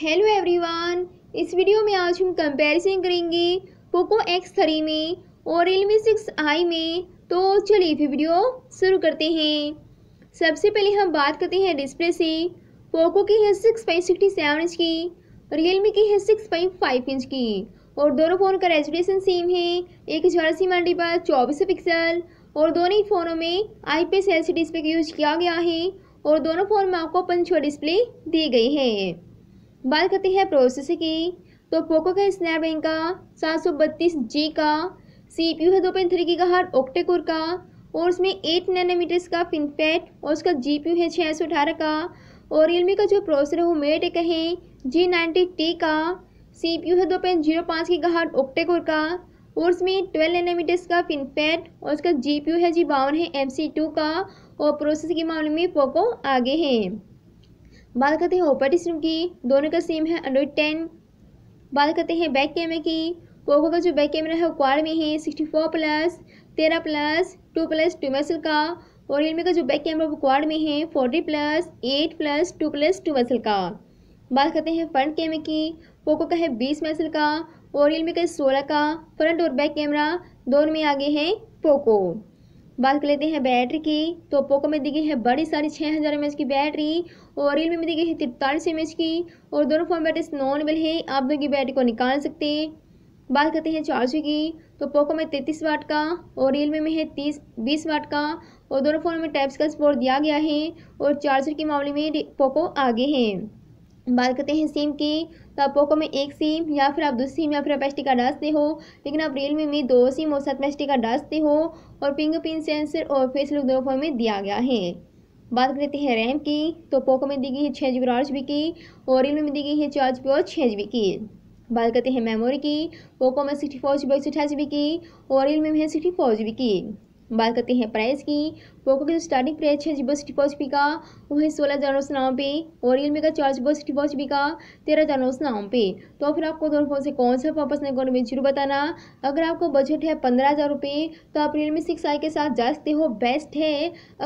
hello everyone इस video में आज हम कंपैरिजन करेंगे पोको एक्स थ्री में और रियलमी सिक्स आई में तो चलिए फिर वीडियो शुरू करते हैं सबसे पहले हम बात करते हैं डिस्प्ले से पोको की है six point sixty seven inch की रियलमी की है सिक्स पॉइंट फाइव इंच की और दोनों फ़ोन का रेजुलेशन सेम है एक हजार सी मंडी पर चौबीस पिक्सल और दोनों ही फ़ोनों में I P S L C display का यूज किया गया है और दोनों फ़ोन में आपको पंचो डिस्प्ले दी गई है बात करते हैं प्रोसेसर की तो पोको का स्नैपड्रैगन का सात सौ बत्तीस जी का सी पी यू है दो पॉइंट थ्री की का ओक्टेकोर का और उसमें एट नैनोमीटर्स का फिनफेट और उसका जी पी है छः सौ अठारह का और रियलमी का जो प्रोसेसर है वो मेट है जी नाइन्टी टी का सी पी यू है दो पॉइंट जीरो पाँच की का ओक्टेकोर का और उसमें ट्वेल्व नैनोमीटर्स का फिनफेट और उसका जी पी यू है जी बावन है एम सी टू का और प्रोसेसर के मामले में पोको आगे हैं बात करते हैं ऑपरेटिव सिस्टम की दोनों का सेम है एंड्रॉइड टेन बात करते हैं बैक कैमरे की पोको का जो बैक कैमरा है वो क्वार में है सिक्सटी फोर प्लस तेरह प्लस टू प्लस टू मसल का और रियलमी का जो बैक कैमरा वो क्वार में है forty plus eight plus two plus two मसल का बात करते हैं फ्रंट कैमरे की पोको का है बीस मसल का और रियलमी का सोलह का फ्रंट और बैक कैमरा दोनों में आगे हैं पोको बात कर लेते हैं बैटरी की तो पोको में दी गई है बड़ी सारी छः हज़ार एम की बैटरी और रियल में दी गई है तिरतालीस एम की और दोनों फोन बैटरी नॉन अवेल है आप दोनों की बैटरी को निकाल सकते हैं बात करते हैं चार्जर की तो पोको में तैंतीस वाट का और रियलमी में है तीस बीस वाट का और दोनों फ़ोन में टाइप्स का सपोर्ट दिया गया है और चार्जर के मामले में पोको आगे हैं बात करते हैं सीम की तो आप पोको में एक सीम या फिर आप दूसरी सीम या फिर आप एस का डालते हो लेकिन आप रियलमी में दो सीम और साथ में एस का डालते हो और फिंगरप्रिंट सेंसर और फेस लुक दोनों में दिया गया है बात करते हैं रैम की तो पोको में दी गई है छः जी बी और आठ जी बी की और रियलमी में दी गई है चार जी बी और छः जी बी की बात करते हैं मेमोरी की पोको में सिक्सटी फोर जी बी एक जी बी की और रियलमी में है सिक्सटी फोर जी बी की बात करते हैं प्राइस की पोको की जो स्टार्टिंग प्राइस है जीरो सिक्सटी फोर जी का वो है सोलह हज़ार नौ सौ पे और रियलमी का चार जीरो सिक्सटी फोर जी का तेरह हज़ार नौ सौ पे तो फिर आपको दोनों फोन से कौन सा वापस नहीं करना में जरूर बताना अगर आपको बजट है पंद्रह हज़ार रुपये तो आप रियलमी सिक्स आई के साथ जा सकते हो बेस्ट है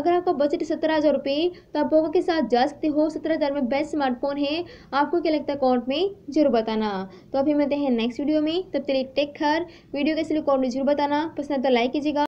अगर आपका बजट है सत्रह हज़ार रुपये तो आप पोको के साथ जा सकते हो सत्रह हज़ार में बेस्ट स्मार्टफोन है आपको क्या लगता है अकाउंट में जरूर बताना तो अभी मिलते हैं नेक्स्ट वीडियो में तब तक टेक खर वीडियो कैसे लुक कॉमेंट जरूर बताना पसंद तो लाइक कीजिएगा